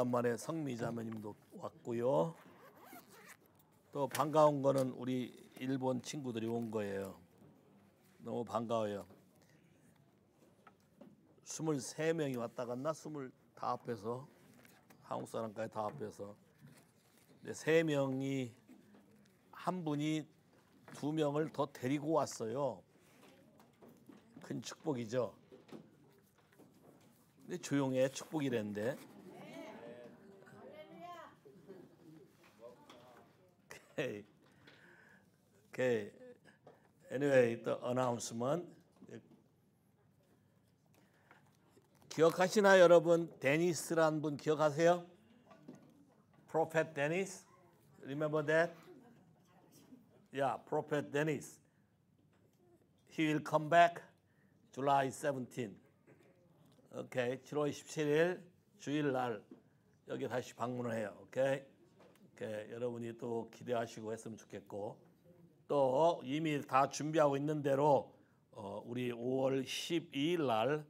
오래간만에 성미 자매님도 왔고요. 또 반가운 거는 우리 일본 친구들이 온 거예요. 너무 반가워요. 23명이 왔다 갔나? 20다 앞에서 한국 사람까지 다 앞에서 근데 명이한 분이 두 명을 더 데리고 왔어요. 큰 축복이죠. 근데 조용해 축복이랬는데 Okay. Okay. Anyway, the announcement. 기억하시나요, 여러분? 데니스라는 분 기억하세요? Prophet Dennis. Remember that? Yeah, Prophet Dennis. He will come back July 17. Okay, 7월 17일 주일날 여기 다시 방문을 해요. Okay. 이렇게 여러분이 또 기대하시고 했으면 좋겠고 또 이미 다 준비하고 있는 대로 어, 우리 5월 12일 날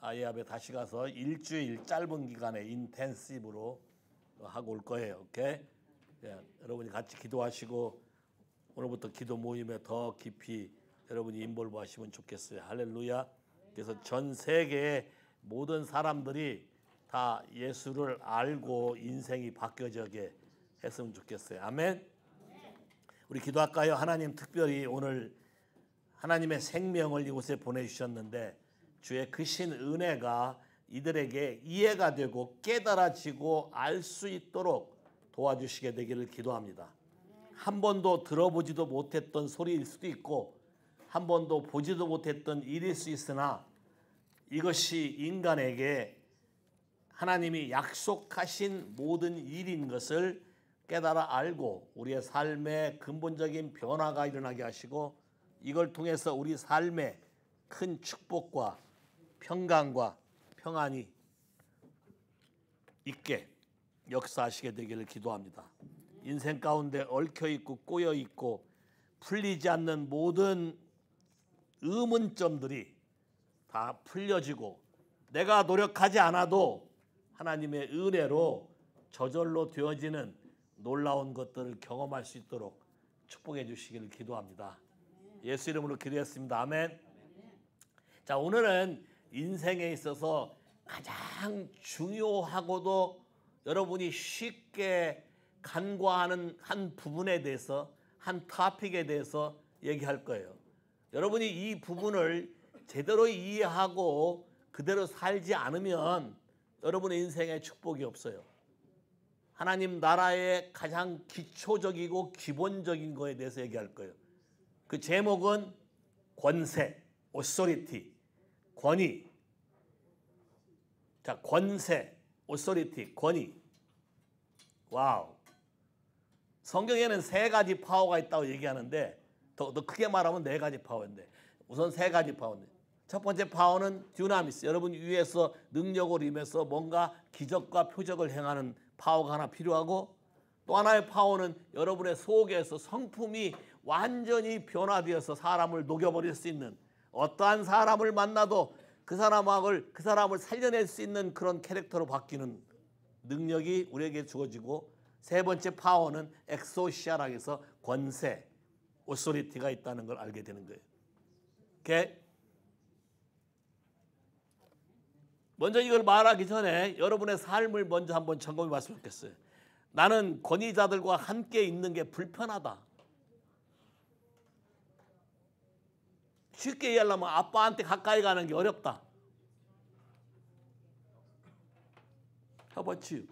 아이합에 다시 가서 일주일 짧은 기간에 인텐시브로 하고 올 거예요. 오케이? 예, 여러분이 같이 기도하시고 오늘부터 기도 모임에 더 깊이 여러분이 인볼브 하시면 좋겠어요. 할렐루야. 그래서 전 세계의 모든 사람들이 다 예수를 알고 인생이 바뀌어져게 했으면 좋겠어요. 아멘. 우리 기도할까요? 하나님 특별히 오늘 하나님의 생명을 이곳에 보내주셨는데 주의 크신 그 은혜가 이들에게 이해가 되고 깨달아지고 알 수 있도록 도와주시게 되기를 기도합니다. 한 번도 들어보지도 못했던 소리일 수도 있고 한 번도 보지도 못했던 일일 수 있으나 이것이 인간에게 하나님이 약속하신 모든 일인 것을 깨달아 알고 우리의 삶에 근본적인 변화가 일어나게 하시고 이걸 통해서 우리 삶에 큰 축복과 평강과 평안이 있게 역사하시게 되기를 기도합니다. 인생 가운데 얽혀 있고 꼬여 있고 풀리지 않는 모든 의문점들이 다 풀려지고 내가 노력하지 않아도 하나님의 은혜로 저절로 되어지는 놀라운 것들을 경험할 수 있도록 축복해 주시기를 기도합니다. 예수 이름으로 기도했습니다. 아멘. 자, 오늘은 인생에 있어서 가장 중요하고도 여러분이 쉽게 간과하는 한 부분에 대해서 한 토픽에 대해서 얘기할 거예요. 여러분이 이 부분을 제대로 이해하고 그대로 살지 않으면 여러분의 인생에 축복이 없어요. 하나님 나라의 가장 기초적이고 기본적인 거에 대해서 얘기할 거예요. 그 제목은 권세, 오소리티, 권위. 자, 권세, 오소리티, 권위. 와우. 성경에는 세 가지 파워가 있다고 얘기하는데 더, 더 크게 말하면 네 가지 파워인데 우선 세 가지 파워인데 첫 번째 파워는 듀나미스. 여러분 위에서 능력을 임해서 뭔가 기적과 표적을 행하는 파워가 하나 필요하고 또 하나의 파워는 여러분의 속에서 성품이 완전히 변화되어서 사람을 녹여버릴 수 있는 어떠한 사람을 만나도 그 사람을 그 사람을 살려낼 수 있는 그런 캐릭터로 바뀌는 능력이 우리에게 주어지고 세 번째 파워는 엑소시아라고 해서 권세, 오소리티가 있다는 걸 알게 되는 거예요. 이렇게 먼저 이걸 말하기 전에 여러분의 삶을 먼저 한번 점검해 봤으면 좋겠어요. 나는 권위자들과 함께 있는 게 불편하다. 쉽게 이해하려면 아빠한테 가까이 가는 게 어렵다. How about you?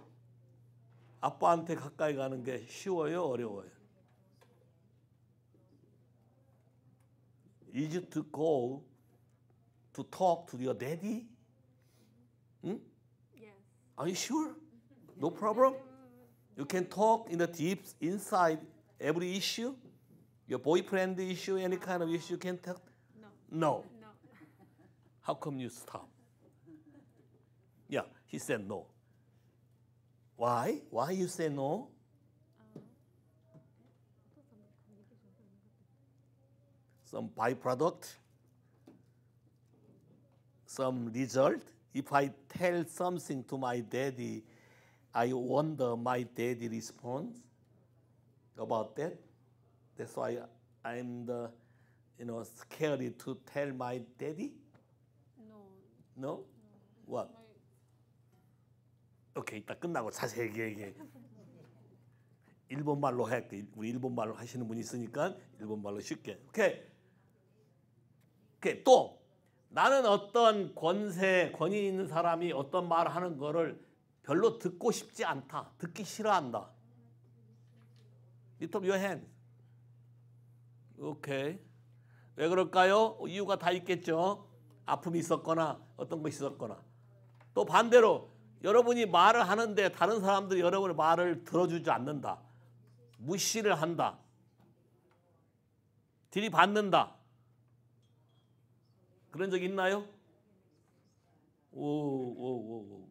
아빠한테 가까이 가는 게 쉬워요, 어려워요? Is it to go to talk to your daddy? Hmm? Yes. Are you sure? No problem? You can talk in the deep inside every issue? Your boyfriend issue, any kind of issue you can talk? No. No. no. How come you stop? Yeah, he said no. Why? Why you say no? Uh, some byproduct, some result, If I tell something to my daddy, I wonder my daddy response about that. That's why I'm the, you know, s c a r e d to tell my daddy. No. No? What? 오케이, 이따 끝나고 자세히 얘기해. 일본말로 해. 우리 일본말로 하시는 분이 있으니까 일본말로 쉽게. 오케이. 오케이, 또. 나는 어떤 권세, 권위 있는 사람이 어떤 말을 하는 거를 별로 듣고 싶지 않다. 듣기 싫어한다. Lift up your hand. 오케이. 왜 그럴까요? 이유가 다 있겠죠. 아픔이 있었거나 어떤 것이 있었거나. 또 반대로 여러분이 말을 하는데 다른 사람들이 여러분의 말을 들어주지 않는다. 무시를 한다. 들이받는다. 그런 적 있나요? 오, 오, 오,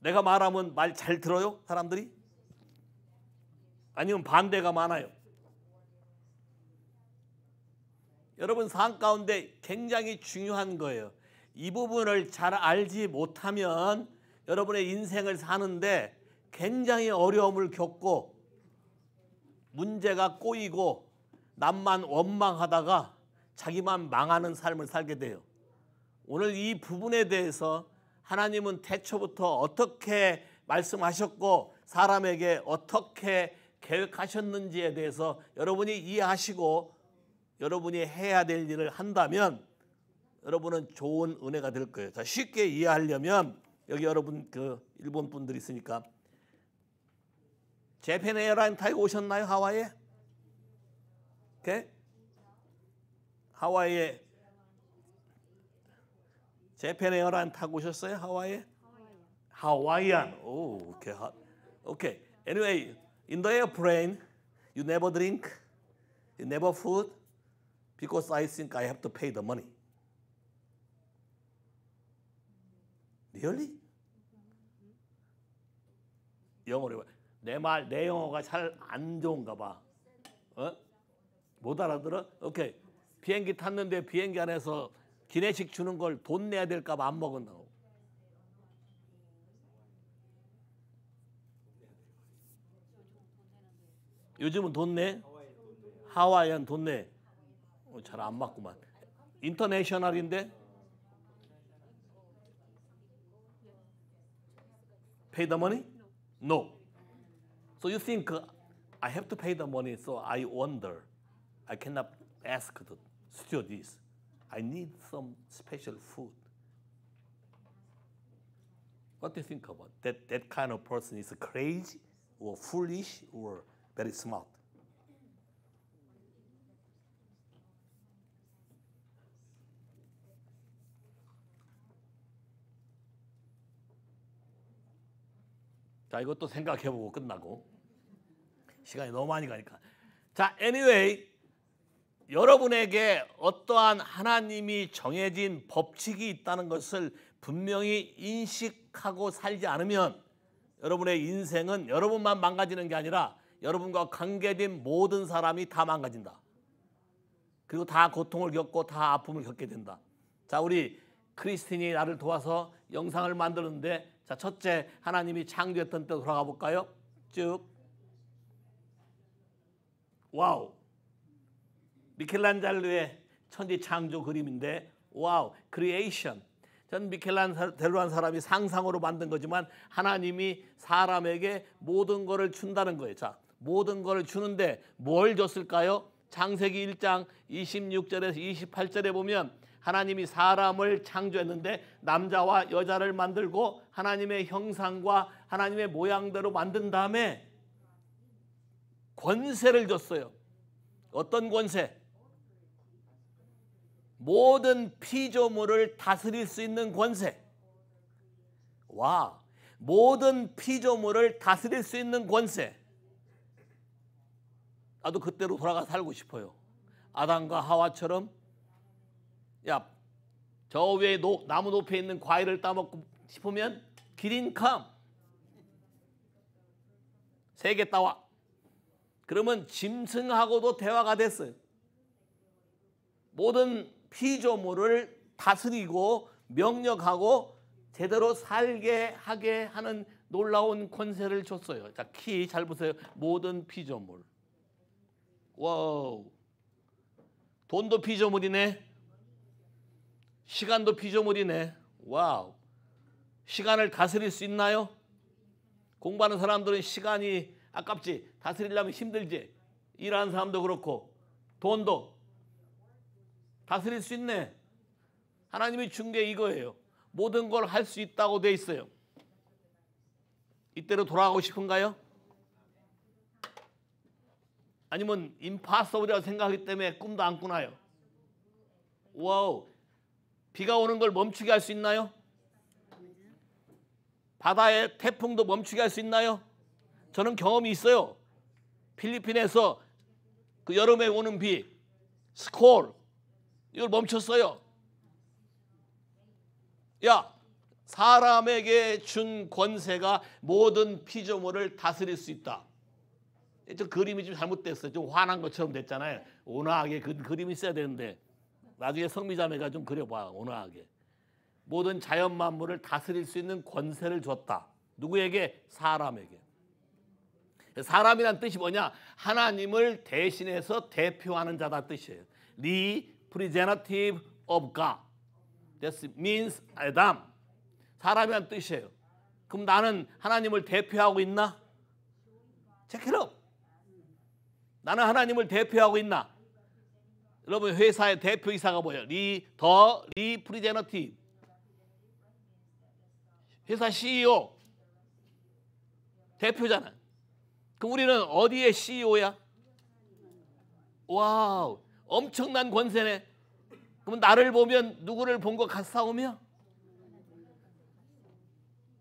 내가 말하면 말 잘 들어요? 사람들이? 아니면 반대가 많아요? 여러분 삶 가운데 굉장히 중요한 거예요. 이 부분을 잘 알지 못하면 여러분의 인생을 사는데 굉장히 어려움을 겪고 문제가 꼬이고 남만 원망하다가 자기만 망하는 삶을 살게 돼요. 오늘 이 부분에 대해서 하나님은 태초부터 어떻게 말씀하셨고 사람에게 어떻게 계획하셨는지에 대해서 여러분이 이해하시고 여러분이 해야 될 일을 한다면 여러분은 좋은 은혜가 될 거예요. 자, 쉽게 이해하려면 여기 여러분 그 일본 분들 있으니까 제펜 에어라인 타고 오셨나요? 하와이에? 오케이? 하와이에 제펜 에어란 타고 오셨어요? 하와이에? 하와이안. 오, 오케이. 하, 오케이. Anyway, in the airplane, you never drink, you never food, because I think I have to pay the money. Really? 영어로 내말 내 영어가 잘 안 좋은가 봐. 어? 못 알아들어? 오케이. Okay. 비행기 탔는데 비행기 안에서 기내식 주는 걸 돈 내야 될까 봐안 먹은다고. 요즘은 돈 내? 하와이안 돈 내. 어, 잘안 맞구만. 인터내셔널인데? Pay the money? No. So you think I have to pay the money, so I wonder. I cannot ask the stewardess, I need some special food. What do you think about that? That kind of person is crazy or foolish or very smart. 자, 이것도 생각해보고 끝나고. 시간이 너무 많이 가니까. 자, anyway. 여러분에게 어떠한 하나님이 정해진 법칙이 있다는 것을 분명히 인식하고 살지 않으면 여러분의 인생은 여러분만 망가지는 게 아니라 여러분과 관계된 모든 사람이 다 망가진다. 그리고 다 고통을 겪고 다 아픔을 겪게 된다. 자, 우리 크리스틴이 나를 도와서 영상을 만드는데 자, 첫째 하나님이 창조했던 때 돌아가 볼까요? 쭉. 와우. 미켈란젤로의 천지 창조 그림인데 와우 크리에이션 전 미켈란젤로란 사람이 상상으로 만든 거지만 하나님이 사람에게 모든 것을 준다는 거예요. 자, 모든 것을 주는데 뭘 줬을까요? 창세기 1장 26절에서 28절에 보면 하나님이 사람을 창조했는데 남자와 여자를 만들고 하나님의 형상과 하나님의 모양대로 만든 다음에 권세를 줬어요. 어떤 권세? 모든 피조물을 다스릴 수 있는 권세. 와, 모든 피조물을 다스릴 수 있는 권세. 나도 그때로 돌아가 살고 싶어요. 아담과 하와처럼 야, 저 위에 노, 나무 높에 있는 과일을 따먹고 싶으면 기린캄 세개 따와. 그러면 짐승하고도 대화가 됐어요. 모든 피조물을 다스리고 명령하고 제대로 살게 하게 하는 놀라운 권세를 줬어요. 자, 키 잘 보세요. 모든 피조물. 와우. 돈도 피조물이네. 시간도 피조물이네. 와우. 시간을 다스릴 수 있나요? 공부하는 사람들은 시간이 아깝지. 다스리려면 힘들지. 일하는 사람도 그렇고 돈도 다스릴 수 있네. 하나님이 준 게 이거예요. 모든 걸 할 수 있다고 돼 있어요. 이때로 돌아가고 싶은가요? 아니면 임파서블이라고 생각하기 때문에 꿈도 안 꾸나요? 와우. 비가 오는 걸 멈추게 할 수 있나요? 바다에 태풍도 멈추게 할 수 있나요? 저는 경험이 있어요. 필리핀에서 그 여름에 오는 비 스콜 이걸 멈췄어요. 야, 사람에게 준 권세가 모든 피조물을 다스릴 수 있다. 좀 그림이 좀 잘못됐어요. 좀 화난 것처럼 됐잖아요. 온화하게 그 그림이 있어야 되는데 나중에 성미자매가 좀 그려봐. 온화하게. 모든 자연 만물을 다스릴 수 있는 권세를 줬다. 누구에게? 사람에게. 사람이란 뜻이 뭐냐? 하나님을 대신해서 대표하는 자다 뜻이에요. 리 progenitive of God. That means Adam. 사람이란 뜻이에요. 그럼 나는 하나님을 대표하고 있나? Check it up. 나는 하나님을 대표하고 있나? 여러분 회사의 대표이사가 뭐예요? 리, 더, 리, 프리제너티브. 회사 CEO. 대표잖아. 그럼 우리는 어디의 CEO야? 와우. 엄청난 권세네. 그럼 나를 보면 누구를 본 것 같사오며?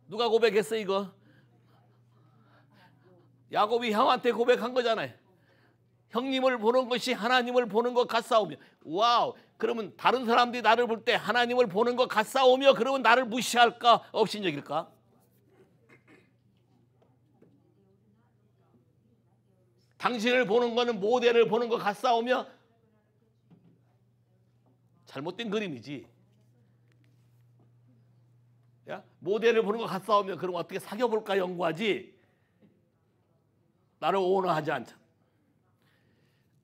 누가 고백했어 이거? 야곱이 형한테 고백한 거잖아요. 형님을 보는 것이 하나님을 보는 것 같사오며 와우 그러면 다른 사람들이 나를 볼 때 하나님을 보는 것 같사오며 그러면 나를 무시할까 없신적일까 당신을 보는 거는 모델을 보는 것 같사오며 잘못된 그림이지. 야? 모델을 보는 것 같사오면 그럼 어떻게 사귀어볼까 연구하지. 나를 오너하지 않자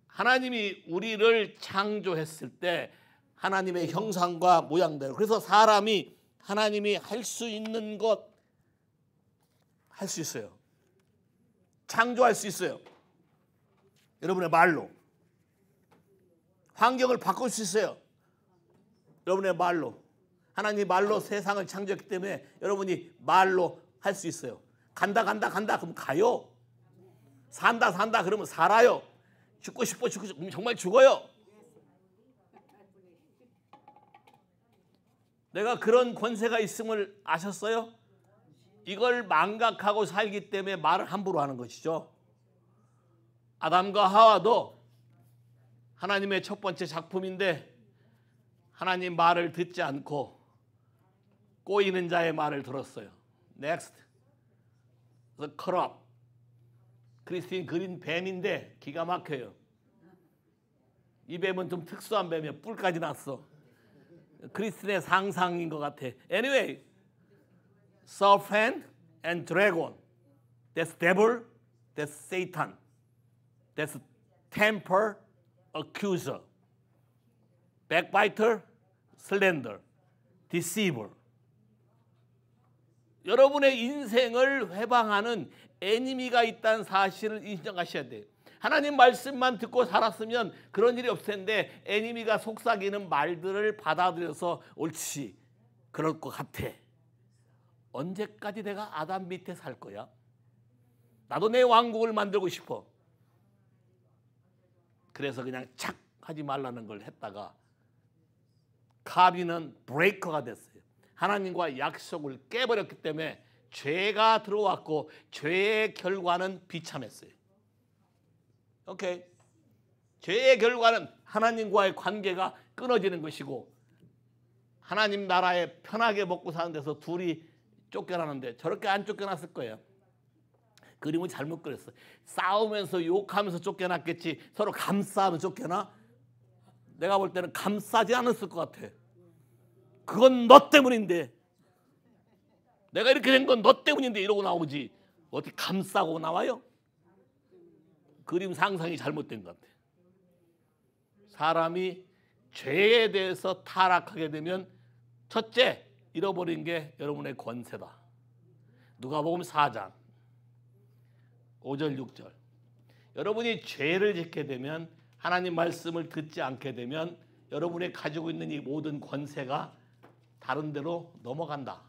하나님이 우리를 창조했을 때 하나님의 형상과 모양대로 그래서 사람이 하나님이 할 수 있는 것 할 수 있어요. 창조할 수 있어요. 여러분의 말로 환경을 바꿀 수 있어요. 여러분의 말로 하나님 말로 세상을 창조했기 때문에 여러분이 말로 할 수 있어요. 간다 간다 간다 그럼 가요. 산다 산다 그러면 살아요. 죽고 싶어 죽고 싶어 정말 죽어요. 내가 그런 권세가 있음을 아셨어요? 이걸 망각하고 살기 때문에 말을 함부로 하는 것이죠. 아담과 하와도 하나님의 첫 번째 작품인데 하나님 말을 듣지 않고 꼬이는 자의 말을 들었어요. Next. The crop. 크리스틴 그린 뱀인데 기가 막혀요. 이 뱀은 좀 특수한 뱀이야. 뿔까지 났어. 크리스틴의 상상인 것 같아. Anyway, serpent and dragon. That's devil. That's Satan. That's temper accuser. 백바 c k b i t e r s 여러분의 인생을 회방하는 애니미가 있다는 사실을 인정하셔야 돼요. 하나님 말씀만 듣고 살았으면 그런 일이 없을 텐데 애니미가 속삭이는 말들을 받아들여서 옳지 그럴 것 같아. 언제까지 내가 아담 밑에 살 거야? 나도 내 왕국을 만들고 싶어. 그래서 그냥 착 하지 말라는 걸 했다가 가인는 브레이커가 됐어요. 하나님과 약속을 깨버렸기 때문에 죄가 들어왔고 죄의 결과는 비참했어요. 오케이. 죄의 결과는 하나님과의 관계가 끊어지는 것이고 하나님 나라에 편하게 먹고 사는 데서 둘이 쫓겨나는데 저렇게 안 쫓겨났을 거예요. 그림을 잘못 그렸어. 싸우면서 욕하면서 쫓겨났겠지. 서로 감싸하면 쫓겨나? 내가 볼 때는 감싸지 않았을 것 같아. 그건 너 때문인데. 내가 이렇게 된 건 너 때문인데 이러고 나오지. 어떻게 감싸고 나와요? 그림 상상이 잘못된 것 같아. 사람이 죄에 대해서 타락하게 되면 첫째 잃어버린 게 여러분의 권세다. 누가복음 4장 5절 6절. 여러분이 죄를 짓게 되면 하나님 말씀을 듣지 않게 되면 여러분이 가지고 있는 이 모든 권세가 다른 데로 넘어간다.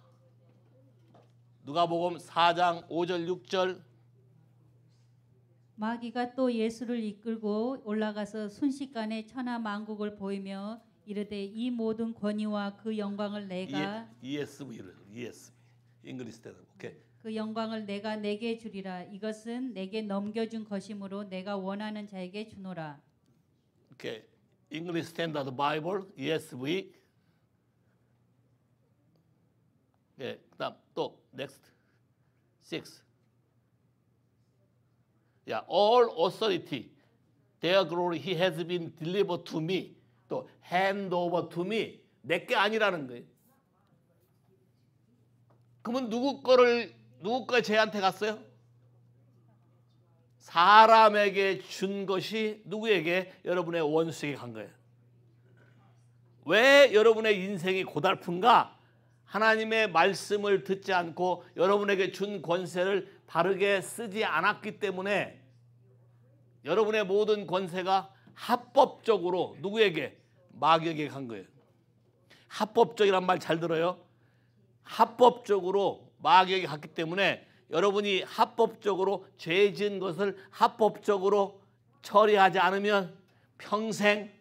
누가복음 4장 5절 6절 마귀가 또 예수를 이끌고 올라가서 순식간에 천하 만국을 보이며 이르되 이 모든 권위와 그 영광을 내가 ESV를 ESV 잉글리시 대로 오케이. 그 영광을 내가 내게 주리라 이것은 내게 넘겨준 것이므로 내가 원하는 자에게 주노라 이렇게 English Standard Bible, ESV. 예, 그다음 또 next six. Yeah, all authority, their glory, he has been delivered to me. 또 hand over to me. 내게 아니라는 거예요. 그러면 누구 거를 누구 거 쟤한테 갔어요? 사람에게 준 것이 누구에게 여러분의 원수에게 간 거예요. 왜 여러분의 인생이 고달픈가? 하나님의 말씀을 듣지 않고 여러분에게 준 권세를 바르게 쓰지 않았기 때문에 여러분의 모든 권세가 합법적으로 누구에게 마귀에게 간 거예요. 합법적이란 말잘 들어요. 합법적으로 마귀에게 갔기 때문에 여러분이 합법적으로 죄 지은 것을 합법적으로 처리하지 않으면 평생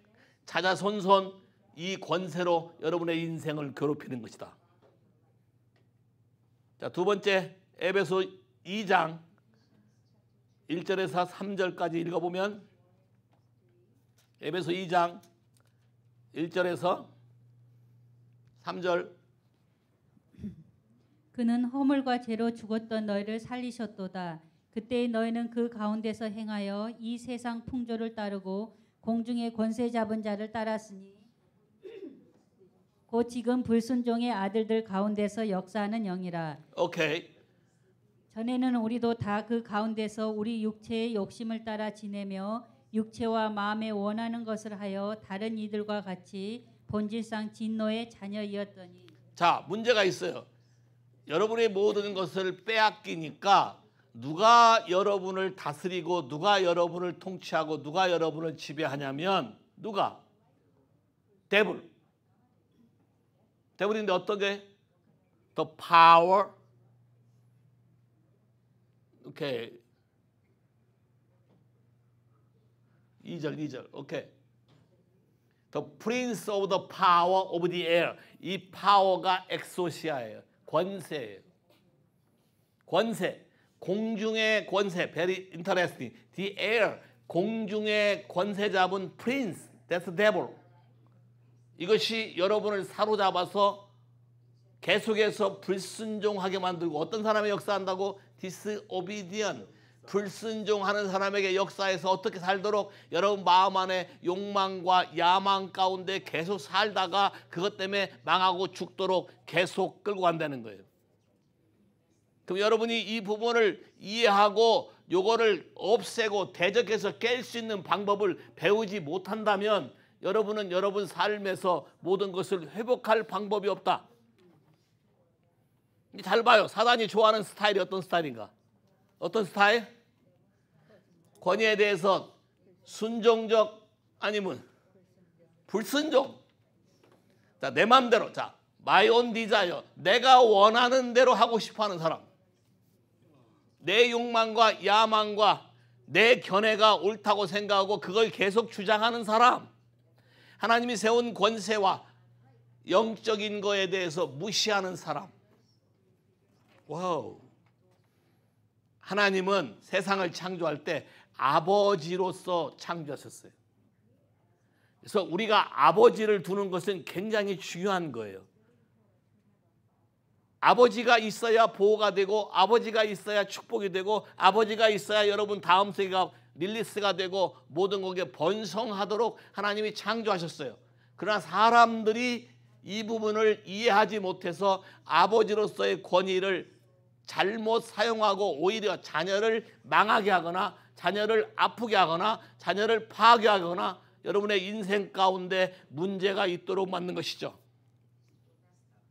자자손손 이 권세로 여러분의 인생을 괴롭히는 것이다. 자, 두 번째 에베소 2장 1절에서 3절까지 읽어보면 에베소 2장 1절에서 3절 그는 허물과 죄로 죽었던 너희를 살리셨도다. 그때 너희는 그 가운데서 행하여 이 세상 풍조를 따르고 공중의 권세 잡은 자를 따랐으니 곧 지금 불순종의 아들들 가운데서 역사하는 영이라. 오케이. Okay. 전에는 우리도 다 그 가운데서 우리 육체의 욕심을 따라 지내며 육체와 마음에 원하는 것을 하여 다른 이들과 같이 본질상 진노의 자녀이었더니 자, 문제가 있어요. 여러분의 모든 것을 빼앗기니까 누가 여러분을 다스리고 누가 여러분을 통치하고 누가 여러분을 지배하냐면 누가? 데블. 데블인데 어떻게? The power. 오케이. 2절, 2절. 오케이. The prince of the power of the air. 이 파워가 엑소시아예요. 권세예요. 권세. 공중의 권세. Very interesting. The air. 공중의 권세 잡은 prince. That's devil. 이것이 여러분을 사로잡아서 계속해서 불순종하게 만들고 어떤 사람의 역사한다고 disobedient. 불순종하는 사람에게 역사에서 어떻게 살도록 여러분 마음 안에 욕망과 야망 가운데 계속 살다가 그것 때문에 망하고 죽도록 계속 끌고 간다는 거예요. 그럼 여러분이 이 부분을 이해하고 요거를 없애고 대적해서 깰 수 있는 방법을 배우지 못한다면 여러분은 여러분 삶에서 모든 것을 회복할 방법이 없다. 잘 봐요. 사단이 좋아하는 스타일이 어떤 스타일인가? 어떤 스타일? 권위에 대해서 순종적 아니면 불순종. 자, 내 마음대로. 자, my own desire. 내가 원하는 대로 하고 싶어 하는 사람. 내 욕망과 야망과 내 견해가 옳다고 생각하고 그걸 계속 주장하는 사람. 하나님이 세운 권세와 영적인 거에 대해서 무시하는 사람. 와우. 하나님은 세상을 창조할 때 아버지로서 창조하셨어요. 그래서 우리가 아버지를 두는 것은 굉장히 중요한 거예요. 아버지가 있어야 보호가 되고 아버지가 있어야 축복이 되고 아버지가 있어야 여러분 다음 세기가 릴리스가 되고 모든 것에 번성하도록 하나님이 창조하셨어요. 그러나 사람들이 이 부분을 이해하지 못해서 아버지로서의 권위를 잘못 사용하고 오히려 자녀를 망하게 하거나 자녀를 아프게 하거나 자녀를 파괴 하거나 여러분의 인생 가운데 문제가 있도록 만든 것이죠.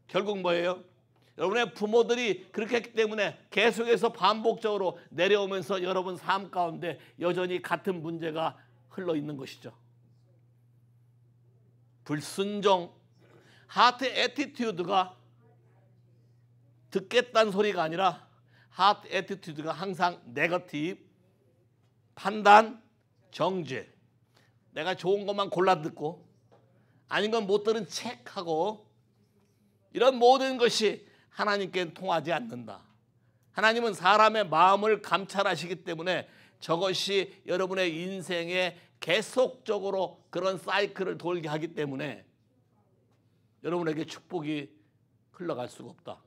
결국 뭐예요? 여러분의 부모들이 그렇게 했기 때문에 계속해서 반복적으로 내려오면서 여러분 삶 가운데 여전히 같은 문제가 흘러 있는 것이죠. 불순종, 하트 애티튜드가 듣겠다는 소리가 아니라 하트 에티튜드가 항상 네거티브 판단 정죄 내가 좋은 것만 골라 듣고 아닌 건 못 들은 책하고 이런 모든 것이 하나님께 통하지 않는다. 하나님은 사람의 마음을 감찰하시기 때문에 저것이 여러분의 인생에 계속적으로 그런 사이클을 돌게 하기 때문에 여러분에게 축복이 흘러갈 수가 없다.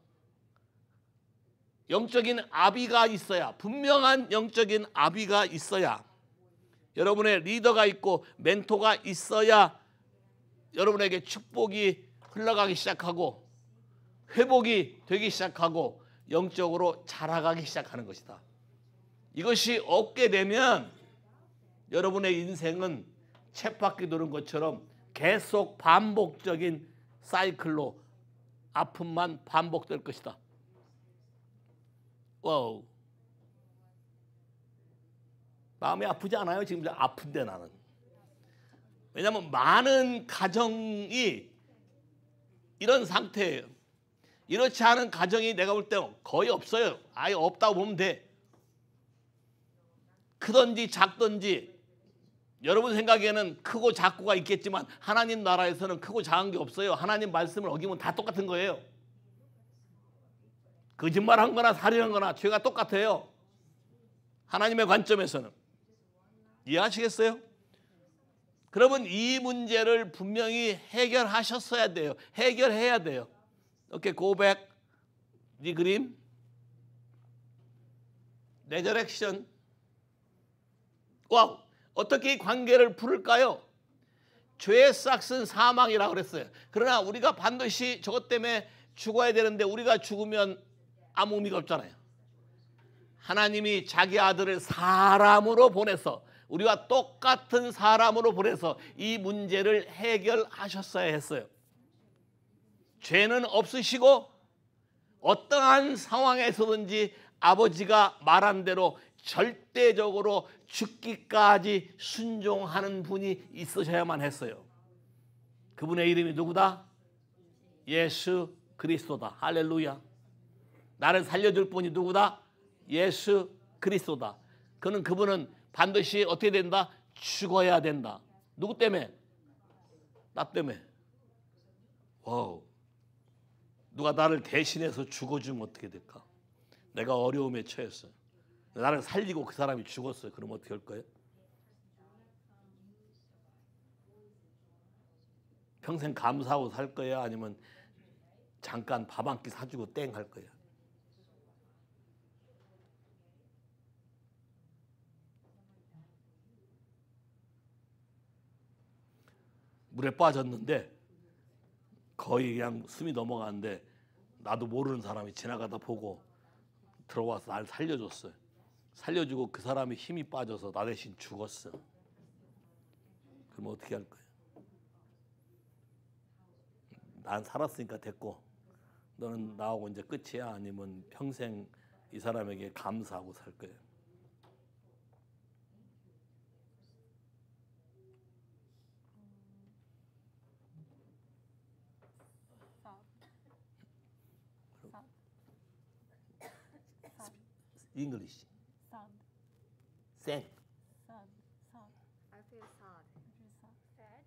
영적인 아비가 있어야 분명한 영적인 아비가 있어야 여러분의 리더가 있고 멘토가 있어야 여러분에게 축복이 흘러가기 시작하고 회복이 되기 시작하고 영적으로 자라가기 시작하는 것이다. 이것이 없게 되면 여러분의 인생은 쳇바퀴 도는 것처럼 계속 반복적인 사이클로 아픔만 반복될 것이다. 와우. 마음이 아프지 않아요? 지금 아픈데 나는. 왜냐하면 많은 가정이 이런 상태예요. 이렇지 않은 가정이 내가 볼 때 거의 없어요. 아예 없다고 보면 돼. 크든지 작든지 여러분 생각에는 크고 작고가 있겠지만 하나님 나라에서는 크고 작은 게 없어요. 하나님 말씀을 어기면 다 똑같은 거예요. 거짓말한 거나 살인한 거나 죄가 똑같아요. 하나님의 관점에서는. 이해하시겠어요? 그러면 이 문제를 분명히 해결하셨어야 돼요. 해결해야 돼요. 오케이, 고백, 리그림, 레저렉션. 와우, 어떻게 이 관계를 풀을까요? 죄의 싹은 사망이라고 그랬어요. 그러나 우리가 반드시 저것 때문에 죽어야 되는데 우리가 죽으면 아무 의미가 없잖아요. 하나님이 자기 아들을 사람으로 보내서 우리와 똑같은 사람으로 보내서 이 문제를 해결하셨어야 했어요. 죄는 없으시고 어떠한 상황에서든지 아버지가 말한 대로 절대적으로 죽기까지 순종하는 분이 있으셔야만 했어요. 그분의 이름이 누구다? 예수 그리스도다. 할렐루야. 나를 살려줄 분이 누구다? 예수 그리스도다. 그는 그분은 반드시 어떻게 된다? 죽어야 된다. 누구 때문에? 나 때문에. 와우. 누가 나를 대신해서 죽어주면 어떻게 될까? 내가 어려움에 처했어요. 나를 살리고 그 사람이 죽었어요. 그럼 어떻게 할까요? 평생 감사하고 살 거야? 아니면 잠깐 밥 한 끼 사주고 땡 할 거야? 물에 빠졌는데 거의 그냥 숨이 넘어가는데 나도 모르는 사람이 지나가다 보고 들어와서 날 살려줬어요. 살려주고 그 사람이 힘이 빠져서 나 대신 죽었어. 그럼 어떻게 할 거야? 난 살았으니까 됐고 너는 나하고 이제 끝이야 아니면 평생 이 사람에게 감사하고 살 거야. English. Sad. Sad. Sad. Sad. I feel sad. Sad.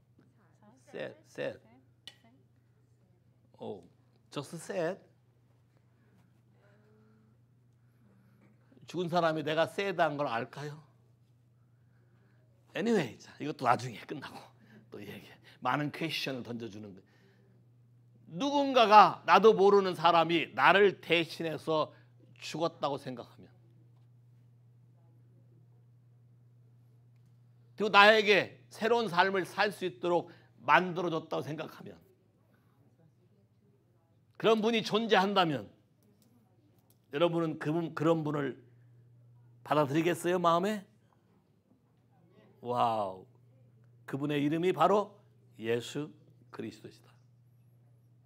Sad. Sad. Sad. Oh, just sad. 죽은 사람이 내가 s a 한걸 알까요? Anyway, 자, 이것도 나중에 끝나고 또 얘기해. 많은 퀘션을 던져주는 거 누군가가 나도 모르는 사람이 나를 대신해서 죽었다고 생각하면 그리고 나에게 새로운 삶을 살 수 있도록 만들어줬다고 생각하면 그런 분이 존재한다면 여러분은 그분, 그런 분을 받아들이겠어요 마음에? 와우 그분의 이름이 바로 예수 그리스도시다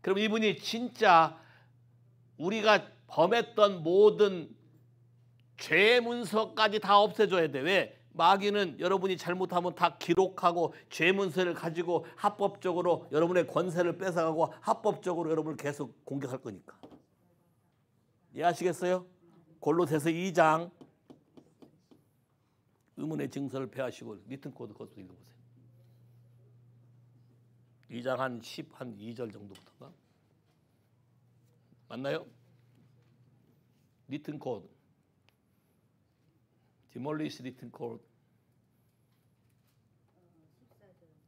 그럼 이분이 진짜 우리가 범했던 모든 죄 문서까지 다 없애줘야 돼 왜? 마귀는 여러분이 잘못하면 다 기록하고 죄문서를 가지고 합법적으로 여러분의 권세를 뺏어가고 합법적으로 여러분을 계속 공격할 거니까. 이해하시겠어요? 골로새서 2장 의문의 증서를 폐하시고 리튼 코드 것도 읽어보세요. 2장 한 10, 한 2절 정도부터가 맞나요? 리튼 코드 디몰리시 리튼 콜.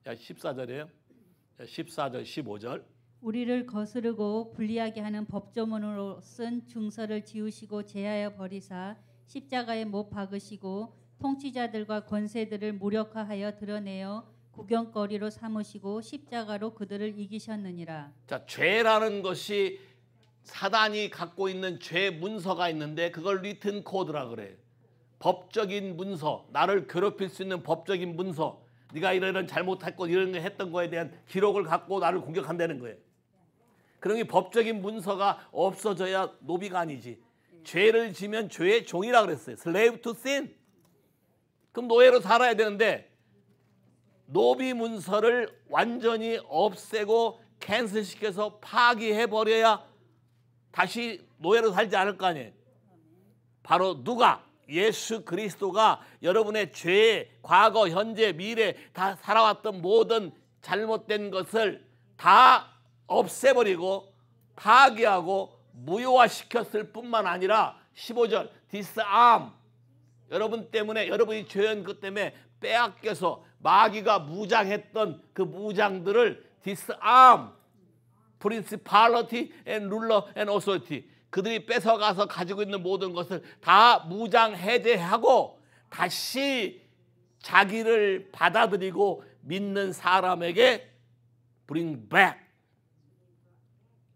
야 14절이에요. 14절 15절. 우리를 거스르고 불리하게 하는 법조문으로 쓴 중서를 지우시고 제하여 버리사 십자가에 못 박으시고 통치자들과 권세들을 무력화하여 드러내어 구경거리로 삼으시고 십자가로 그들을 이기셨느니라. 자, 죄라는 것이 사단이 갖고 있는 죄 문서가 있는데 그걸 리튼 코드라 그래. 법적인 문서, 나를 괴롭힐 수 있는 법적인 문서, 네가 이런 잘못했고 이런 거 했던 거에 대한 기록을 갖고 나를 공격한다는 거예요. 그런 게 법적인 문서가 없어져야 노비가 아니지. 죄를 지면 죄의 종이라 그랬어요. slave to sin. 그럼 노예로 살아야 되는데 노비 문서를 완전히 없애고 캔슬시켜서 파기해 버려야 다시 노예로 살지 않을 거 아니에요. 바로 누가 예수 그리스도가 여러분의 죄, 과거, 현재, 미래 다 살아왔던 모든 잘못된 것을 다 없애버리고 파괴하고 무효화시켰을 뿐만 아니라 15절 디스암 여러분 때문에 여러분이 죄한 것 때문에 빼앗겨서 마귀가 무장했던 그 무장들을 디스암 a r m p r i n c i p a l i t 그들이 뺏어가서 가지고 있는 모든 것을 다 무장 해제하고 다시 자기를 받아들이고 믿는 사람에게 bring back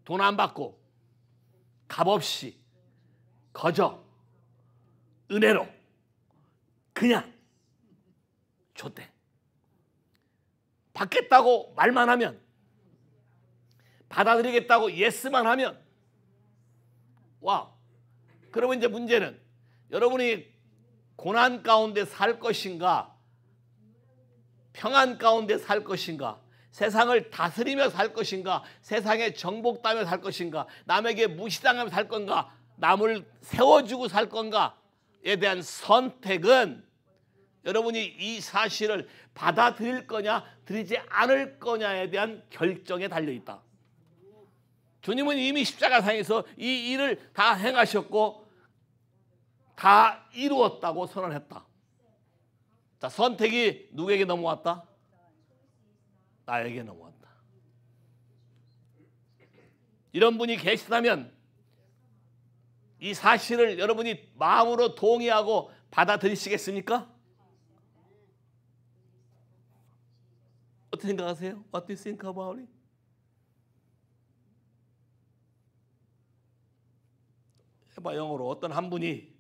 돈 안 받고 값 없이 거저 은혜로 그냥 줬대 받겠다고 말만 하면 받아들이겠다고 예스만 하면 와. 그러면 이제 문제는 여러분이 고난 가운데 살 것인가? 평안 가운데 살 것인가? 세상을 다스리며 살 것인가? 세상에 정복당하며 살 것인가? 남에게 무시당하며 살 건가? 남을 세워주고 살 건가에 대한 선택은 여러분이 이 사실을 받아들일 거냐, 들이지 않을 거냐에 대한 결정에 달려 있다. 주님은 이미 십자가상에서 이 일을 다 행하셨고 다 이루었다고 선언했다. 자, 선택이 누구에게 넘어왔다? 나에게 넘어왔다. 이런 분이 계시다면 이 사실을 여러분이 마음으로 동의하고 받아들이시겠습니까? 어떻게 생각하세요? What do you think about it? 해봐 영어로 어떤 한 분이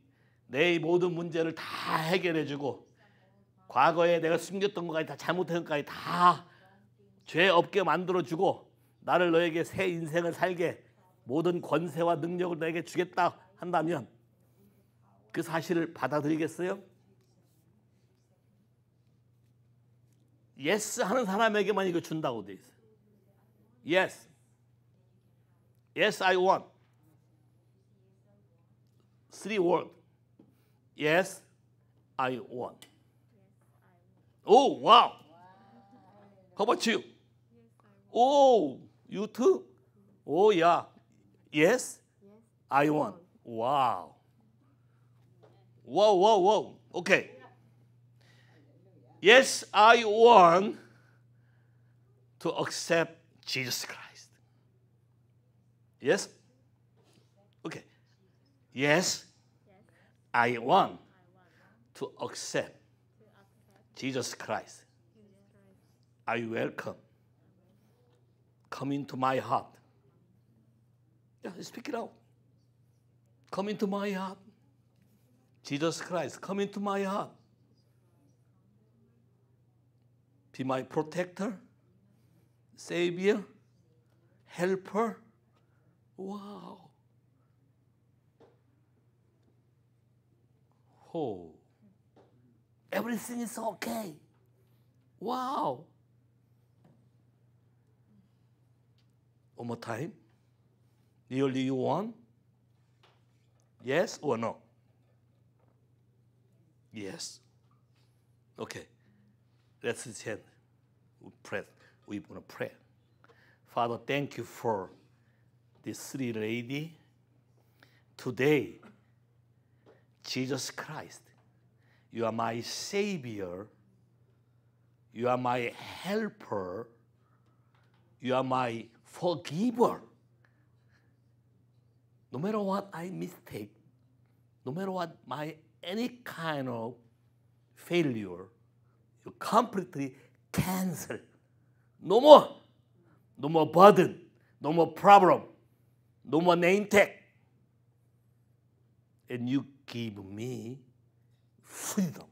내 모든 문제를 다 해결해주고 과거에 내가 숨겼던 것까지 다잘못된 것까지 다 죄 없게 만들어주고 나를 너에게 새 인생을 살게 모든 권세와 능력을 너에게 주겠다 한다면 그 사실을 받아들이겠어요? 예스 하는 사람에게만 이거 준다고 돼 있어요. Yes. Yes, I want. Three words. Yes, I want. Oh, wow. How about you? Oh, you too? Oh, yeah. Yes, I want. Wow. Whoa, whoa, whoa. Okay. Yes, I want to accept Jesus Christ. Yes, Yes, I want to accept Jesus Christ. I welcome. Come into my heart. Yeah, speak it out. Come into my heart. Jesus Christ, come into my heart. Be my protector, savior, helper. Wow. whole. Everything is okay. Wow. One more time. Really, you want? Yes or no? Yes. Okay. Let's stand. We pray. We're gonna pray. Father, thank you for this three lady. Today, Jesus Christ, you are my Savior, you are my helper, you are my forgiver. No matter what I mistake, no matter what my any kind of failure, you completely cancel. No more. No more burden. No more problem. No more name tag. And you give me freedom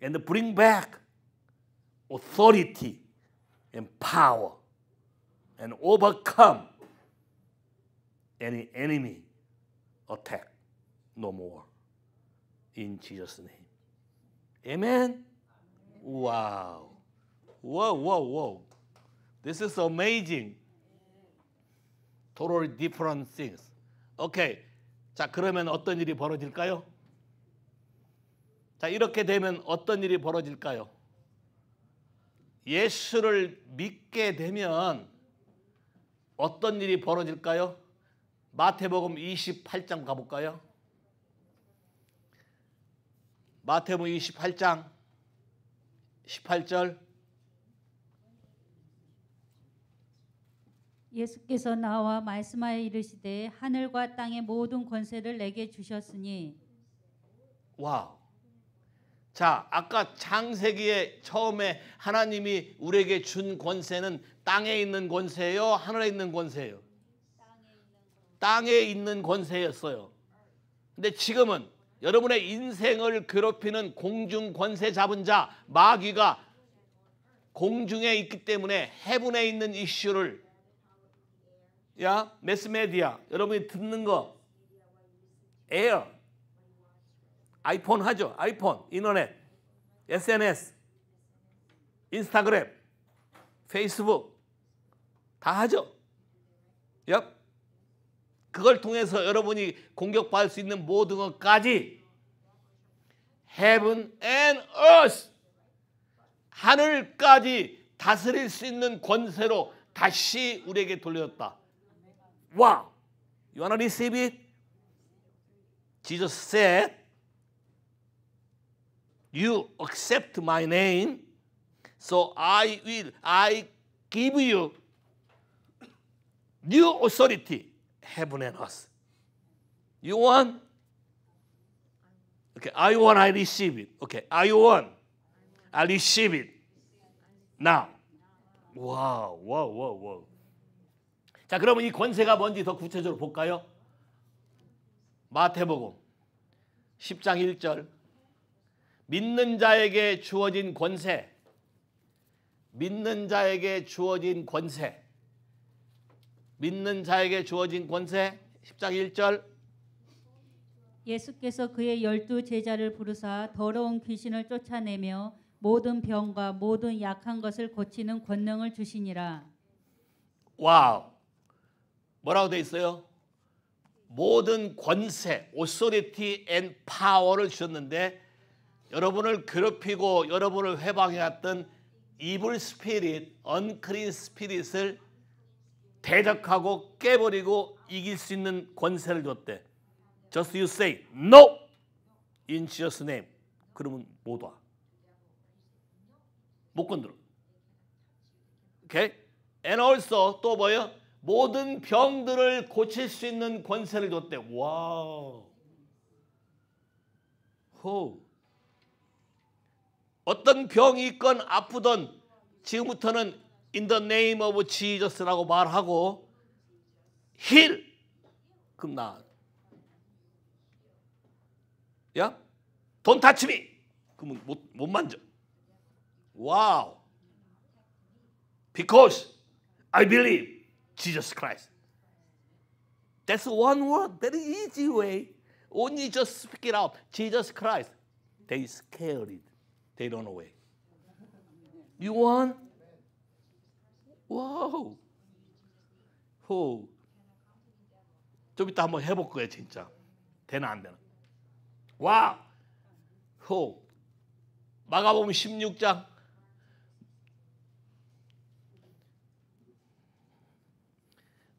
and bring back authority and power and overcome any enemy attack no more. In Jesus' name. Amen? Wow. Whoa, whoa, whoa. This is amazing. Totally different things. Okay. 자, 그러면 어떤 일이 벌어질까요? 자, 이렇게 되면 어떤 일이 벌어질까요? 예수를 믿게 되면 어떤 일이 벌어질까요? 마태복음 28장 가볼까요? 마태복음 28장 18절 예수께서 나와 말씀하여 이르시되 하늘과 땅의 모든 권세를 내게 주셨으니 와우. 자, 아까 창세기에 처음에 하나님이 우리에게 준 권세는 땅에 있는 권세요, 하늘에 있는 권세요. 땅에 있는 권세였어요. 근데 지금은 여러분의 인생을 괴롭히는 공중 권세 잡은 자 마귀가 공중에 있기 때문에 해분에 있는 이슈를 야, 매스메디아. 여러분이 듣는 거. 에어. 아이폰 하죠. 아이폰, 인터넷, SNS, 인스타그램, 페이스북 다 하죠. 엽. 그걸 통해서 여러분이 공격받을 수 있는 모든 것까지 heaven and earth 하늘까지 다스릴 수 있는 권세로 다시 우리에게 돌려졌다. Wow. You want to receive it? Jesus said, You accept my name, so I will, I give you new authority, heaven and earth. You want? Okay, I want, I receive it. Okay, I want, I receive it. Now. Wow, wow, wow, wow. 자, 그러면 이 권세가 뭔지 더 구체적으로 볼까요? 마태복음 10장 1절 믿는 자에게 주어진 권세 믿는 자에게 주어진 권세 믿는 자에게 주어진 권세 10장 1절 예수께서 그의 열두 제자를 부르사 더러운 귀신을 쫓아내며 모든 병과 모든 약한 것을 고치는 권능을 주시니라. 와우. 뭐라고 돼 있어요? 모든 권세, 오소리티 앤 파워를 주셨는데 여러분을 괴롭히고 여러분을 회방해왔던 이불 스피릿, 언크린 스피릿을 대적하고 깨버리고 이길 수 있는 권세를 줬대. Just you say no in Jesus name. 그러면 못 와. 못 건드려. 오케이? Okay? And also 또 뭐예요? 모든 병들을 고칠 수 있는 권세를 줬대. 와 호. 어떤 병이 있건 아프던 지금부터는 in the name of Jesus라고 말하고 힐 그럼 나 야? 돈 다치미 그러면 못, 못 만져 와우 because I believe Jesus Christ. That's one word, very easy way. Only just speak it out. Jesus Christ. They scared it. They don't know it. You want? 와우. 호. 좀 이따 한번 해 볼 거예 진짜. 되나 안 되나. 와. 호. 마가복음 16장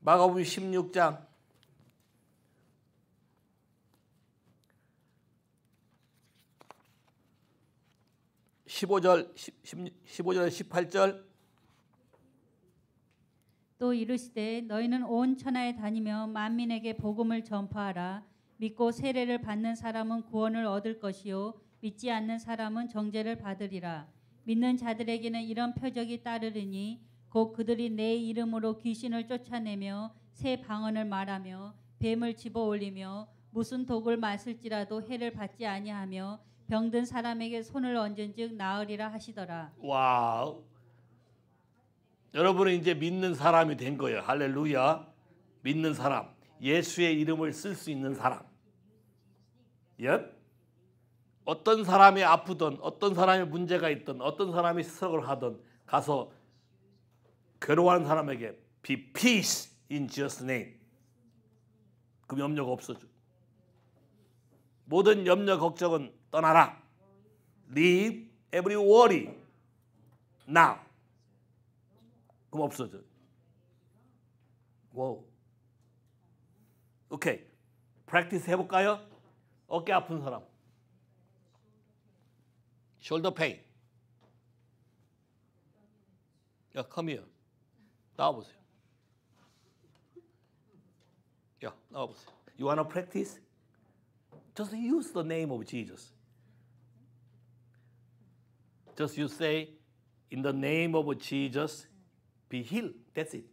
마가복음 16장 15절 15절 18절 또 이르시되 너희는 온 천하에 다니며 만민에게 복음을 전파하라 믿고 세례를 받는 사람은 구원을 얻을 것이요 믿지 않는 사람은 정죄를 받으리라 믿는 자들에게는 이런 표적이 따르리니 곧 그들이 내 이름으로 귀신을 쫓아내며 새 방언을 말하며 뱀을 집어 올리며 무슨 독을 마실지라도 해를 받지 아니하며 병든 사람에게 손을 얹은즉 나으리라 하시더라. 와 여러분은 이제 믿는 사람이 된 거예요. 할렐루야. 믿는 사람. 예수의 이름을 쓸 수 있는 사람. 예? 어떤 사람이 아프든 어떤 사람이 문제가 있든 어떤 사람이 수석을 하든 가서 괴로워하는 사람에게 be peace in Jesus' name. 그 염려가 없어져. 모든 염려 걱정은 떠나라. Leave every worry now. 그럼 없어져. 와우. 오케이. 프랙티스 해볼까요? 어깨 아픈 사람. 숄더 페인. 야, 컴이요. 나와보세요. 야, 나와보세요. You wanna practice? Just use the name of Jesus. Just you say, in the name of Jesus, be healed. That's it.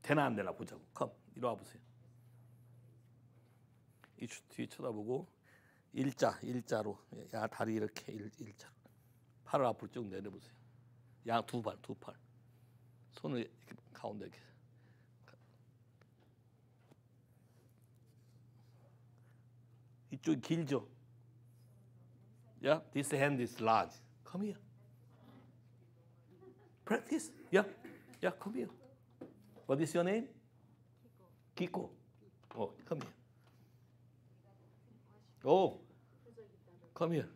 되나 안 되나 보자고. 컴, 이리 와보세요. 이뒤 쳐다보고 일자, 일자로. 야, 다리 이렇게 일, 일자로. 팔을 앞으로 쭉 내려보세요. 양두 발, 두 팔. 손을 이렇게 가운데 이렇게. 이쪽이 길죠. Yeah, this hand is large. Come here. Practice. Yeah, yeah, come here. What is your name? Kiko. Oh, come here. Oh, come here.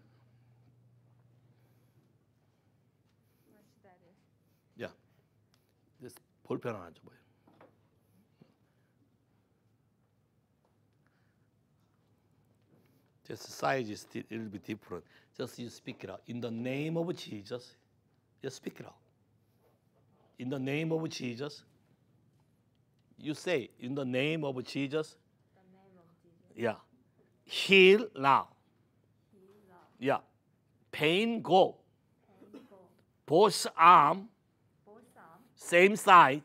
볼펜 하나 줘봐요. Just size is a little bit different. Just you speak it out. In the name of Jesus, just speak it out. In the name of Jesus, you say, in the name of Jesus, name of Jesus. yeah, heal now. heal now. Yeah, pain go. Pain go. Both arm same size.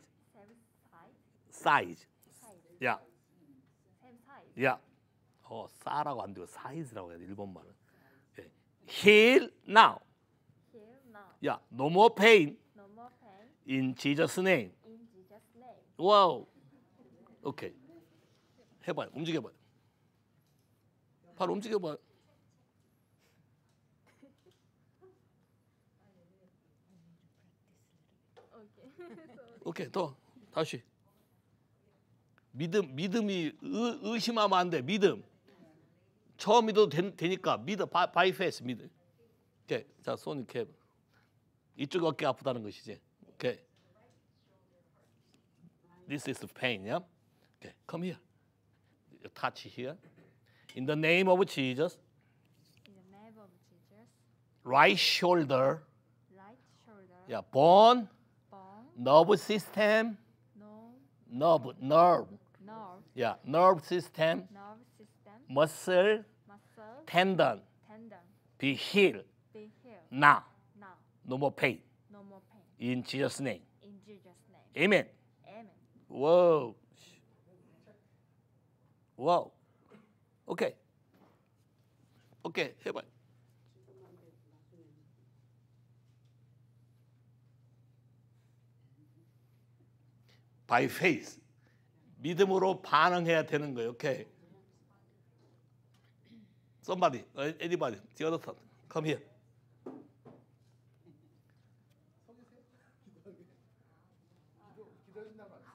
size. 야. 야. 어, 싸라고 안 되고 size라고 해야 돼. 일본말은. 예. Heal now. Heal now. 야, no more pain. No more pain. In Jesus name. In Jesus name. 와우. 오케이. 해 봐요. 움직여 봐요. 바로 움직여 봐요. 오케이 더 다시 믿음 믿음이 의, 의심하면 안돼 믿음 처음 믿어도 되, 니까 믿어 바, 바이 페이스 믿음 오케이 자손 이렇게 이쪽 어깨 아프다는 것이지 오케이 This is the pain yeah? okay. come here you touch here in the name of Jesus right shoulder. Right shoulder. Yeah, bone. nerve system. No. Nerve, nerve. Nerve. Yeah, nerve system. Nerve system. Muscle. Muscle. Tendon. Tendon. Be healed. Be healed. Now. Now. No more pain. No more pain. In Jesus' name. In Jesus' name. Amen. Amen. Whoa. Wow. Okay. Okay, go. by faith. 믿음으로 반응해야 되는 거예요. 오케이. Somebody, anybody, the other side, come here.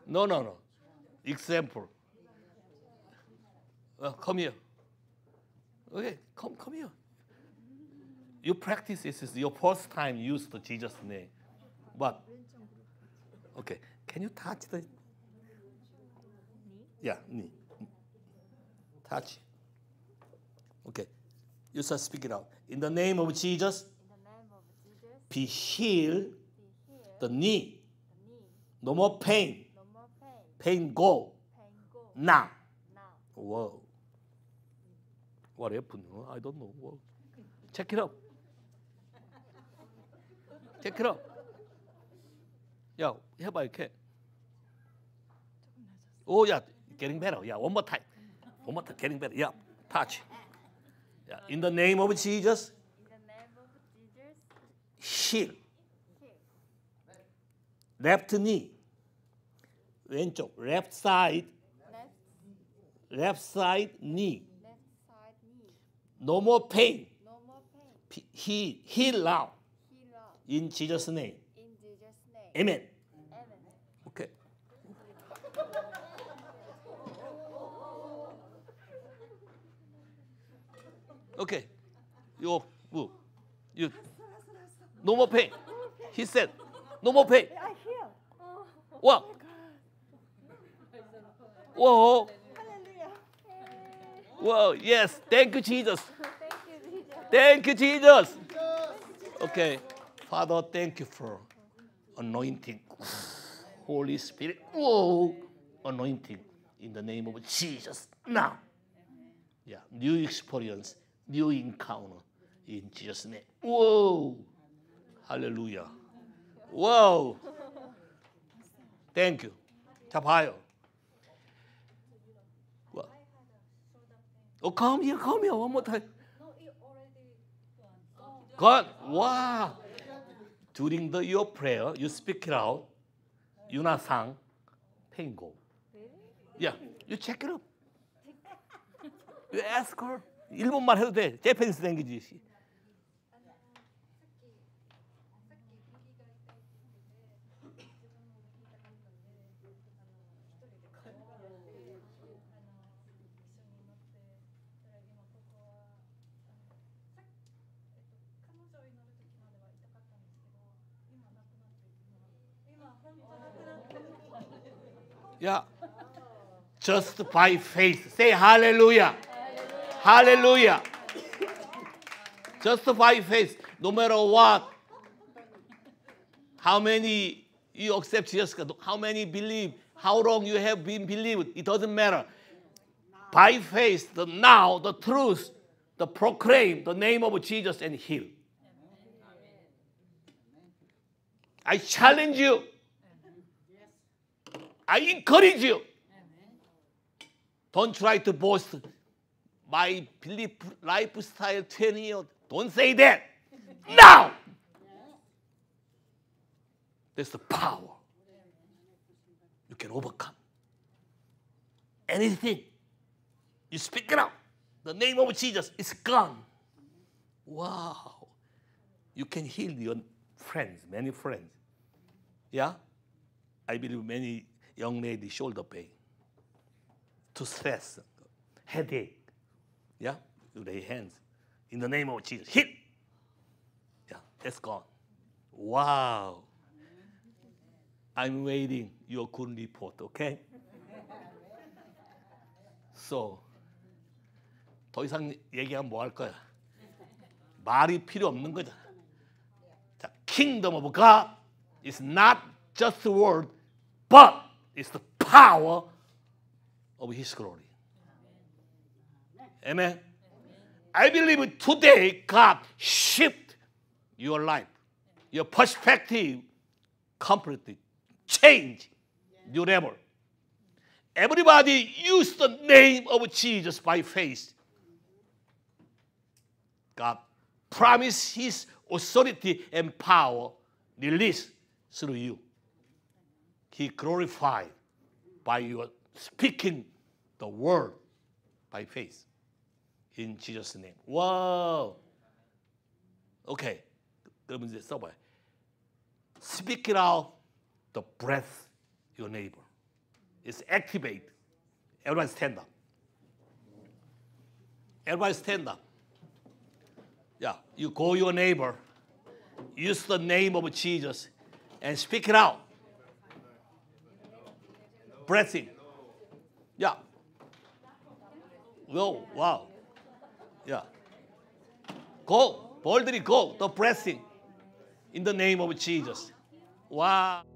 No, no, no. Example. Uh, come here. Okay, come, come here. You practice this is your first time use the Jesus name, but okay. Can you touch the? Knee? Yeah, knee. Touch. Okay. You start speaking out. In the name of Jesus, name of Jesus be, healed. be healed the knee. The knee. No, more pain. no more pain. Pain go. Pain go. Now. now. Whoa. What happened? I don't know. Whoa. Check it out. Check it out. 야, 해봐 이렇게. 오, 야, getting better. 야, one more time. One more time, getting better. 야, touch. 야, in the name of Jesus, heal. Left knee. 왼쪽, left side. Left side knee. No more pain. He heal now. In Jesus' name. Amen. Okay. Okay. You, you, you. No more pain. He said, no more pain. I hear. Wow. Oh Whoa. Whoa, yes. Thank you, Jesus. Thank you, Jesus. Thank you, Jesus. Okay. Father, thank you for anointing. Holy Spirit, whoa, anointing in the name of Jesus now. Yeah, new experience, new encounter in Jesus' name. Whoa, hallelujah. Whoa, thank you. Tapayo. 봐요. Oh, come here, come here, one more time. God, wow. during the your prayer, you speak it out. Yuna sang, pain go. Yeah, you check it up. You ask her. 일본말 해도 돼. 재팬스 랭귀지. Yeah. Just by faith. Say hallelujah. Hallelujah. hallelujah. Just by faith. No matter what. How many you accept Jesus, how many believe, how long you have been believed, it doesn't matter. By faith, the now, the truth, the proclaim, the name of Jesus and heal. I challenge you I encourage you. Don't try to boast my lifestyle 10 years. Don't say that. now! There's the power. You can overcome anything. You speak it out. The name of Jesus is gone. Wow. You can heal your friends, many friends. Yeah? I believe many young lady shoulder pain, toothless, headache. Yeah, you lay hands. In the name of Jesus, hit. Yeah, that's gone. Wow. I'm waiting your good report, okay? so, 더 이상 얘기하면 뭐 할 거야? 말이 필요 없는 거잖아. 자, kingdom of God is not just a word, but It's the power of His glory. Amen. Amen. I believe today God shift your life, your perspective completely change your level. Everybody use the name of Jesus by faith. God promised His authority and power released through you. He glorified by your speaking the word by faith. In Jesus' name. Wow. Okay. 그러면 이제 써봐요. Speak it out the breath your neighbor. It's activate. Everybody stand up. Everybody stand up. Yeah, you call your neighbor. Use the name of Jesus and speak it out. Breathing, Yeah. Go. Wow. Yeah. Go. Boldly go. The pressing, In the name of Jesus. Wow.